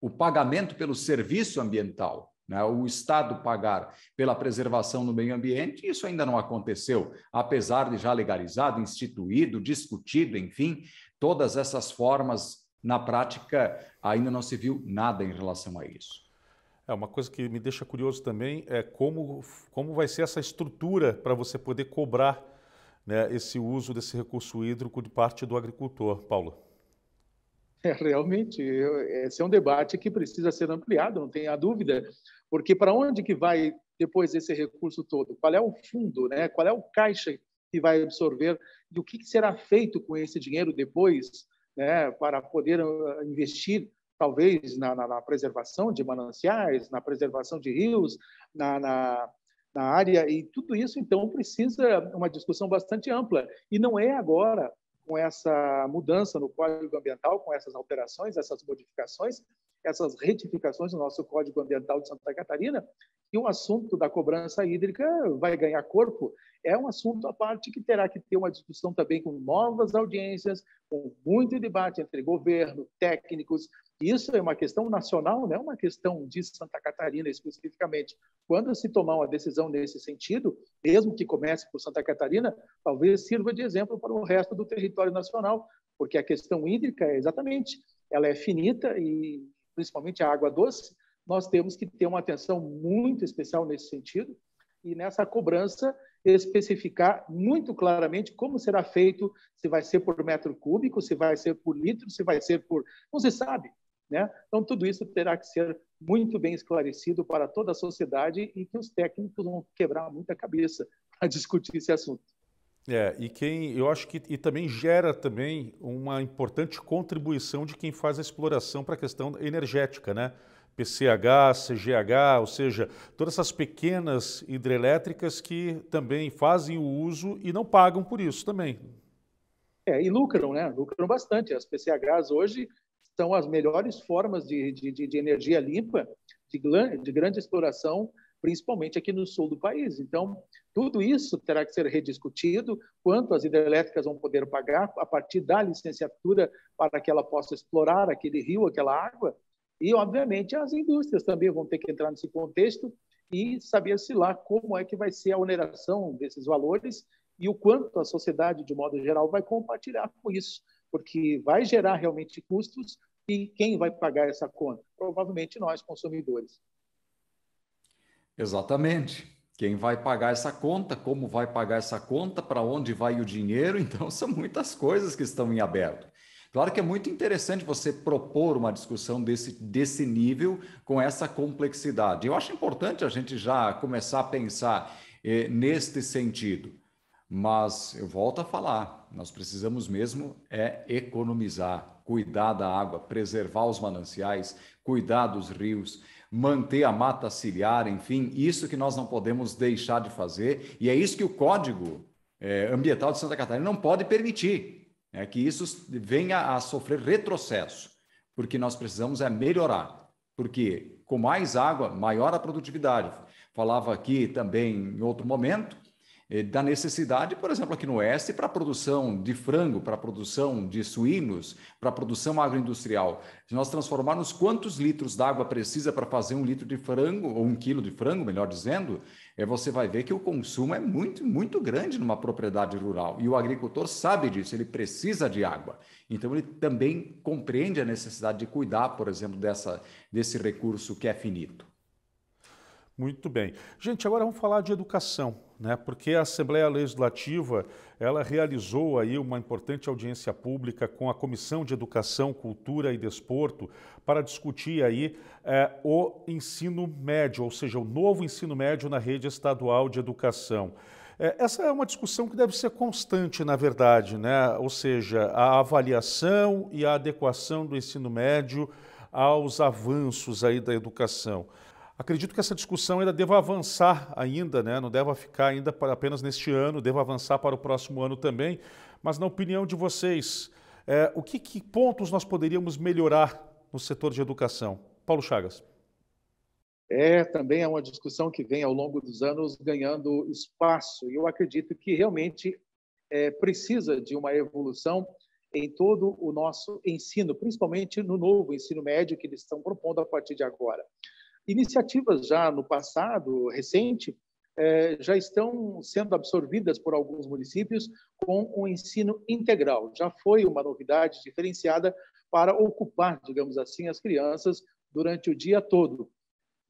o pagamento pelo serviço ambiental né? o Estado pagar pela preservação do meio ambiente, isso ainda não aconteceu, apesar de já legalizado, instituído, discutido, enfim, todas essas formas na prática ainda não se viu nada em relação a isso. É uma coisa que me deixa curioso também é como, como vai ser essa estrutura para você poder cobrar né, esse uso desse recurso hídrico de parte do agricultor, Paulo. É, realmente, eu, esse é um debate que precisa ser ampliado, não tenha dúvida. Porque para onde que vai depois esse recurso todo? Qual é o fundo, né? Qual é o caixa que vai absorver e o que será feito com esse dinheiro depois, né, para poder ah, investir talvez na, na, na preservação de mananciais, na preservação de rios, na, na, na área e tudo isso então precisa uma discussão bastante ampla e não é agora com essa mudança no código ambiental, com essas alterações, essas modificações, essas retificações do nosso Código Ambiental de Santa Catarina, e o assunto da cobrança hídrica vai ganhar corpo. É um assunto à parte que terá que ter uma discussão também com novas audiências, com muito debate entre governo, técnicos. Isso é uma questão nacional, não é uma questão de Santa Catarina especificamente. Quando se tomar uma decisão nesse sentido, mesmo que comece por Santa Catarina, talvez sirva de exemplo para o resto do território nacional, porque a questão hídrica é exatamente ela é finita e principalmente a água doce, nós temos que ter uma atenção muito especial nesse sentido e nessa cobrança especificar muito claramente como será feito, se vai ser por metro cúbico, se vai ser por litro, se vai ser por... Não se sabe, né? Então, tudo isso terá que ser muito bem esclarecido para toda a sociedade e que os técnicos vão quebrar muita cabeça a discutir esse assunto. É, e quem eu acho que e também gera também uma importante contribuição de quem faz a exploração para a questão energética, né? PCH, CGH, ou seja, todas essas pequenas hidrelétricas que também fazem o uso e não pagam por isso também. É, e lucram, né? Lucram bastante. As PCHs hoje são as melhores formas de, de, de energia limpa, de, de grande exploração principalmente aqui no sul do país. Então, tudo isso terá que ser rediscutido, quanto as hidrelétricas vão poder pagar a partir da licenciatura para que ela possa explorar aquele rio, aquela água, e, obviamente, as indústrias também vão ter que entrar nesse contexto e saber-se lá como é que vai ser a oneração desses valores e o quanto a sociedade, de modo geral, vai compartilhar com isso, porque vai gerar realmente custos e quem vai pagar essa conta? Provavelmente nós, consumidores. Exatamente. Quem vai pagar essa conta, como vai pagar essa conta, para onde vai o dinheiro, então são muitas coisas que estão em aberto. Claro que é muito interessante você propor uma discussão desse, desse nível com essa complexidade. Eu acho importante a gente já começar a pensar eh, neste sentido. Mas eu volto a falar, nós precisamos mesmo é economizar, cuidar da água, preservar os mananciais, cuidar dos rios, manter a mata ciliar, enfim, isso que nós não podemos deixar de fazer, e é isso que o Código é, Ambiental de Santa Catarina não pode permitir, é que isso venha a sofrer retrocesso, porque nós precisamos é melhorar, porque com mais água, maior a produtividade. Falava aqui também em outro momento eh, da necessidade, por exemplo, aqui no Oeste, para a produção de frango, para a produção de suínos, para a produção agroindustrial. Se nós transformarmos quantos litros d'água precisa para fazer um litro de frango, ou um quilo de frango, melhor dizendo, é, você vai ver que o consumo é muito, muito grande numa propriedade rural. E o agricultor sabe disso, ele precisa de água. Então, ele também compreende a necessidade de cuidar, por exemplo, dessa, desse recurso que é finito. Muito bem. Gente, agora vamos falar de educação, né? Porque a Assembleia Legislativa, ela realizou aí uma importante audiência pública com a Comissão de Educação, Cultura e Desporto para discutir aí eh, o ensino médio, ou seja, o novo ensino médio na rede estadual de educação eh, essa é uma discussão que deve ser constante, na verdade, né? ou seja, a avaliação e a adequação do ensino médio aos avanços aí da educação. Acredito que essa discussão ainda deva avançar ainda, né? não deva ficar ainda para, apenas neste ano, deva avançar para o próximo ano também. Mas na opinião de vocês, é, o que, que pontos nós poderíamos melhorar no setor de educação? Paulo Chagas. É, também é uma discussão que vem ao longo dos anos ganhando espaço. E eu acredito que realmente é, precisa de uma evolução em todo o nosso ensino, principalmente no novo ensino médio que eles estão propondo a partir de agora iniciativas já no passado recente é, já estão sendo absorvidas por alguns municípios com o um ensino integral. Já foi uma novidade diferenciada para ocupar, digamos assim, as crianças durante o dia todo.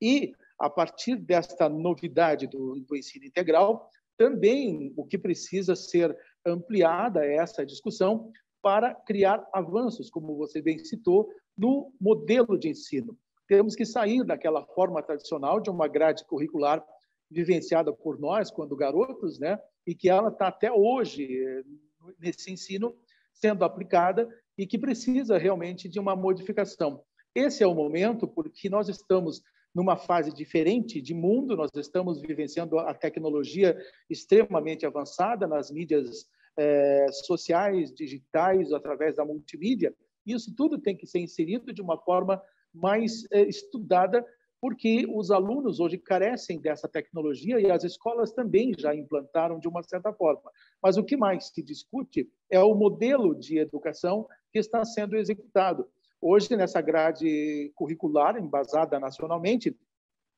E, a partir desta novidade do, do ensino integral, também o que precisa ser ampliada é essa discussão para criar avanços, como você bem citou, no modelo de ensino. Temos que sair daquela forma tradicional de uma grade curricular vivenciada por nós quando garotos, né? E que ela está até hoje eh, nesse ensino sendo aplicada e que precisa realmente de uma modificação. Esse é o momento porque nós estamos numa fase diferente de mundo, nós estamos vivenciando a tecnologia extremamente avançada nas mídias eh, sociais, digitais, através da multimídia. Isso tudo tem que ser inserido de uma forma mais eh, estudada, porque os alunos hoje carecem dessa tecnologia e as escolas também já implantaram de uma certa forma. Mas o que mais se discute é o modelo de educação que está sendo executado. Hoje, nessa grade curricular, embasada nacionalmente,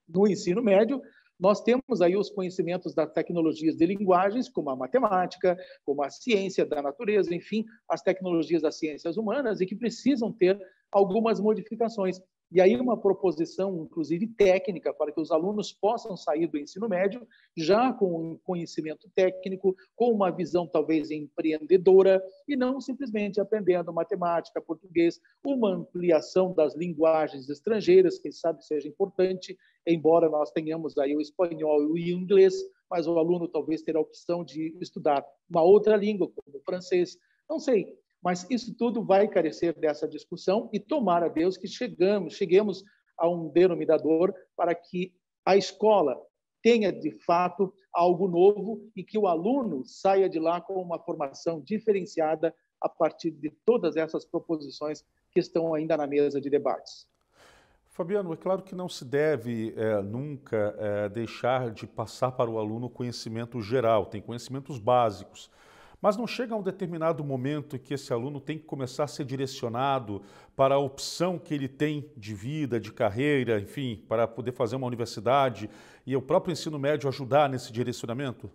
no ensino médio, nós temos aí os conhecimentos das tecnologias de linguagens, como a matemática, como a ciência da natureza, enfim, as tecnologias das ciências humanas e que precisam ter algumas modificações. E aí uma proposição, inclusive técnica, para que os alunos possam sair do ensino médio já com um conhecimento técnico, com uma visão talvez empreendedora e não simplesmente aprendendo matemática, português, uma ampliação das linguagens estrangeiras, quem sabe seja importante, embora nós tenhamos aí o espanhol e o inglês, mas o aluno talvez terá a opção de estudar uma outra língua, como o francês. Não sei, mas isso tudo vai carecer dessa discussão e tomar a Deus que chegamos, cheguemos a um denominador para que a escola tenha de fato algo novo e que o aluno saia de lá com uma formação diferenciada a partir de todas essas proposições que estão ainda na mesa de debates. Fabiano, é claro que não se deve é, nunca é, deixar de passar para o aluno conhecimento geral, tem conhecimentos básicos. Mas não chega a um determinado momento que esse aluno tem que começar a ser direcionado para a opção que ele tem de vida, de carreira, enfim, para poder fazer uma universidade e o próprio ensino médio ajudar nesse direcionamento?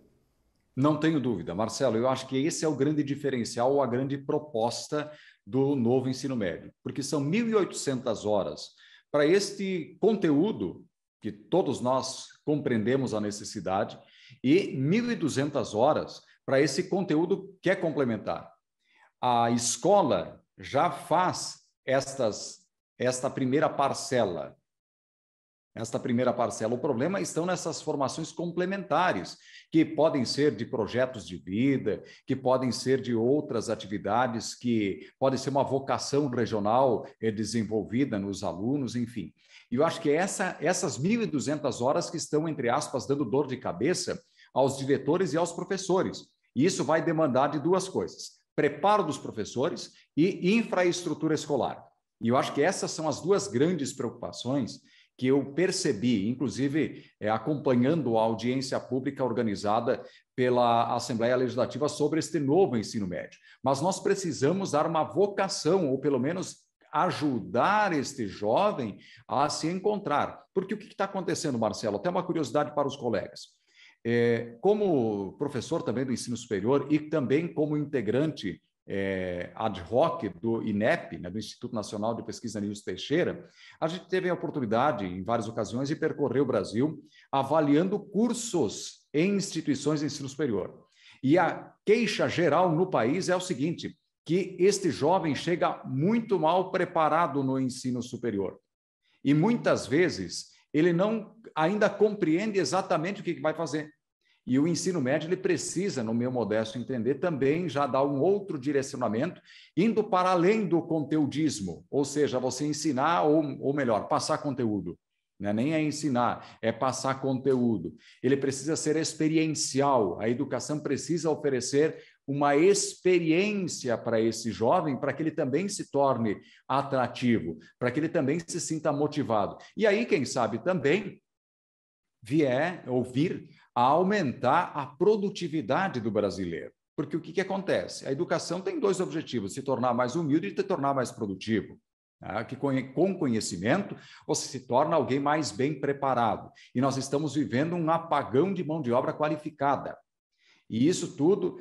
Não tenho dúvida, Marcelo. Eu acho que esse é o grande diferencial, a grande proposta do novo ensino médio, porque são 1.800 horas para este conteúdo que todos nós compreendemos a necessidade e 1.200 horas para esse conteúdo que é complementar. A escola já faz estas, esta primeira parcela. Esta primeira parcela. O problema estão nessas formações complementares, que podem ser de projetos de vida, que podem ser de outras atividades, que pode ser uma vocação regional eh, desenvolvida nos alunos, enfim. E eu acho que é essa, essas 1.200 horas que estão, entre aspas, dando dor de cabeça aos diretores e aos professores e isso vai demandar de duas coisas: preparo dos professores e infraestrutura escolar. E eu acho que essas são as duas grandes preocupações que eu percebi, inclusive é, acompanhando a audiência pública organizada pela Assembleia Legislativa sobre este novo ensino médio. Mas nós precisamos dar uma vocação, ou pelo menos ajudar este jovem a se encontrar. Porque o que está acontecendo, Marcelo? Até uma curiosidade para os colegas. É, como professor também do ensino superior e também como integrante é, ad hoc do INEP, né, do Instituto Nacional de Pesquisa Nils Teixeira, a gente teve a oportunidade, em várias ocasiões, de percorrer o Brasil avaliando cursos em instituições de ensino superior. E a queixa geral no país é o seguinte: que este jovem chega muito mal preparado no ensino superior. E muitas vezes ele não ainda compreende exatamente o que vai fazer. E o ensino médio ele precisa, no meu modesto entender, também já dar um outro direcionamento, indo para além do conteudismo, ou seja, você ensinar, ou, ou melhor, passar conteúdo. Né? Nem é ensinar, é passar conteúdo. Ele precisa ser experiencial, a educação precisa oferecer uma experiência para esse jovem, para que ele também se torne atrativo, para que ele também se sinta motivado. E aí, quem sabe também vier ouvir a aumentar a produtividade do brasileiro. Porque o que, que acontece? A educação tem dois objetivos: se tornar mais humilde e se tornar mais produtivo. Né? Que com conhecimento você se torna alguém mais bem preparado. E nós estamos vivendo um apagão de mão de obra qualificada. E isso tudo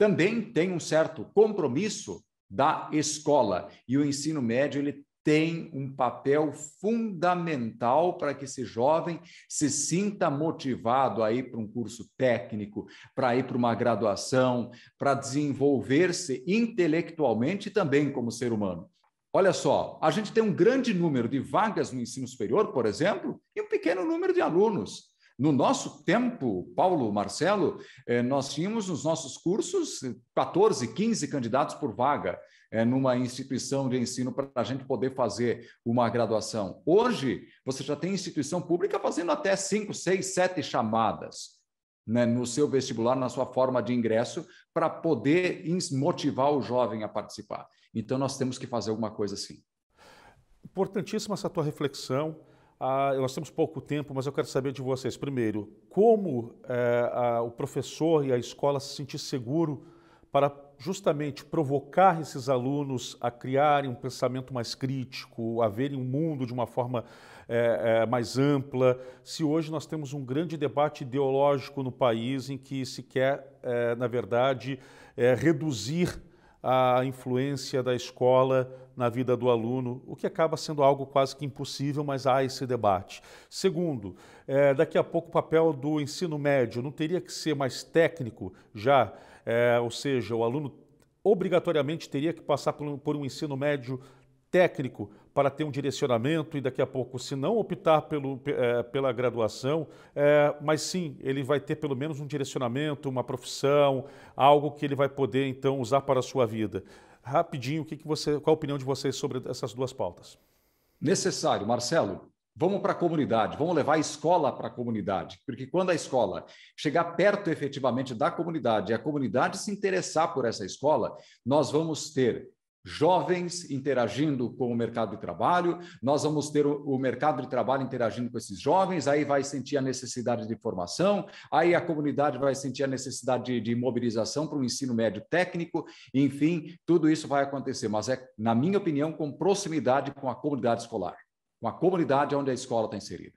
também tem um certo compromisso da escola e o ensino médio ele tem um papel fundamental para que esse jovem se sinta motivado a ir para um curso técnico, para ir para uma graduação, para desenvolver-se intelectualmente e também como ser humano. Olha só, a gente tem um grande número de vagas no ensino superior, por exemplo, e um pequeno número de alunos. No nosso tempo, Paulo, Marcelo, eh, nós tínhamos nos nossos cursos 14, 15 candidatos por vaga é, numa instituição de ensino para a gente poder fazer uma graduação. Hoje, você já tem instituição pública fazendo até cinco, seis, sete chamadas né, no seu vestibular, na sua forma de ingresso, para poder motivar o jovem a participar. Então, nós temos que fazer alguma coisa assim. Importantíssima essa tua reflexão. Ah, nós temos pouco tempo, mas eu quero saber de vocês. Primeiro, como eh, a, o professor e a escola se sentir seguro para justamente provocar esses alunos a criarem um pensamento mais crítico, a verem o mundo de uma forma é, é, mais ampla. Se hoje nós temos um grande debate ideológico no país em que se quer, é, na verdade, reduzir a influência da escola na vida do aluno, o que acaba sendo algo quase que impossível, mas há esse debate. Segundo, daqui a pouco o papel do ensino médio não teria que ser mais técnico já é, ou seja, o aluno obrigatoriamente teria que passar por um, por um ensino médio técnico para ter um direcionamento e daqui a pouco, se não optar pelo, é, pela graduação, é, mas sim, ele vai ter pelo menos um direcionamento, uma profissão, algo que ele vai poder então usar para a sua vida. Rapidinho, o que, que você, qual a opinião de vocês sobre essas duas pautas? Necessário, Marcelo. Vamos para a comunidade, vamos levar a escola para a comunidade, porque quando a escola chegar perto efetivamente da comunidade e a comunidade se interessar por essa escola, nós vamos ter jovens interagindo com o mercado de trabalho, nós vamos ter o, mercado de trabalho interagindo com esses jovens, aí vai sentir a necessidade de formação, aí a comunidade vai sentir a necessidade de, de mobilização para o ensino médio técnico, enfim, tudo isso vai acontecer, mas é, na minha opinião, com proximidade com a comunidade escolar com a comunidade onde a escola está inserida.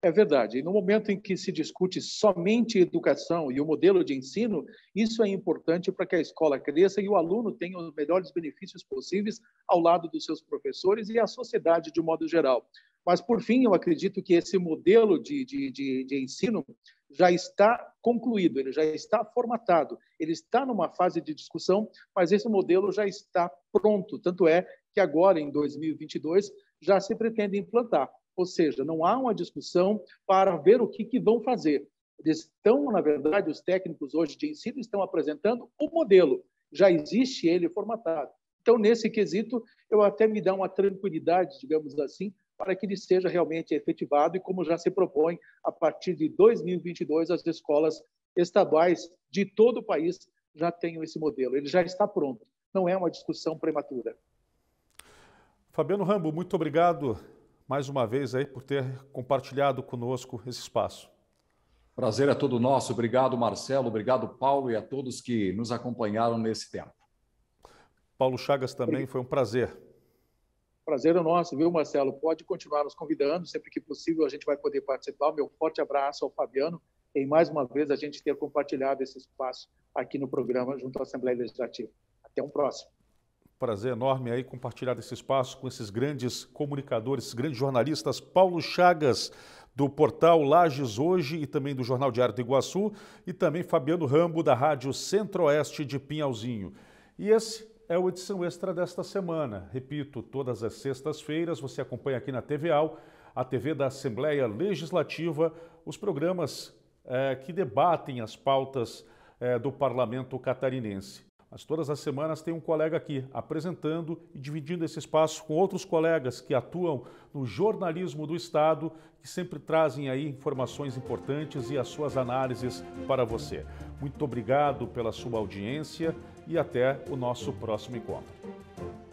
É verdade. E no momento em que se discute somente educação e o modelo de ensino, isso é importante para que a escola cresça e o aluno tenha os melhores benefícios possíveis ao lado dos seus professores e à sociedade de modo geral. Mas, por fim, eu acredito que esse modelo de, de, de, de ensino já está concluído, ele já está formatado, ele está numa fase de discussão, mas esse modelo já está pronto. Tanto é que agora, em 2022, já se pretende implantar. Ou seja, não há uma discussão para ver o que, que vão fazer. estão, na verdade, os técnicos hoje de ensino estão apresentando o modelo, já existe ele formatado. Então, nesse quesito, eu até me dá uma tranquilidade, digamos assim, para que ele seja realmente efetivado e como já se propõe a partir de 2022 as escolas estaduais de todo o país já tenham esse modelo. Ele já está pronto. Não é uma discussão prematura. Fabiano Rambo, muito obrigado mais uma vez aí por ter compartilhado conosco esse espaço. Prazer é todo nosso. Obrigado, Marcelo. Obrigado, Paulo, e a todos que nos acompanharam nesse tempo. Paulo Chagas também, foi um prazer. Prazer é nosso, viu, Marcelo? Pode continuar nos convidando, sempre que possível a gente vai poder participar. Meu forte abraço ao Fabiano em mais uma vez a gente ter compartilhado esse espaço aqui no programa junto à Assembleia Legislativa. Até um próximo. Prazer enorme aí compartilhar esse espaço com esses grandes comunicadores, esses grandes jornalistas. Paulo Chagas, do portal Lages Hoje e também do Jornal Diário do Iguaçu, e também Fabiano Rambo, da Rádio Centro-Oeste de Pinhalzinho. E esse é o edição extra desta semana. Repito, todas as sextas-feiras você acompanha aqui na TV Al, a TV da Assembleia Legislativa, os programas eh, que debatem as pautas eh, do parlamento catarinense. Mas todas as semanas tem um colega aqui apresentando e dividindo esse espaço com outros colegas que atuam no jornalismo do Estado, que sempre trazem aí informações importantes e as suas análises para você. Muito obrigado pela sua audiência e até o nosso próximo encontro.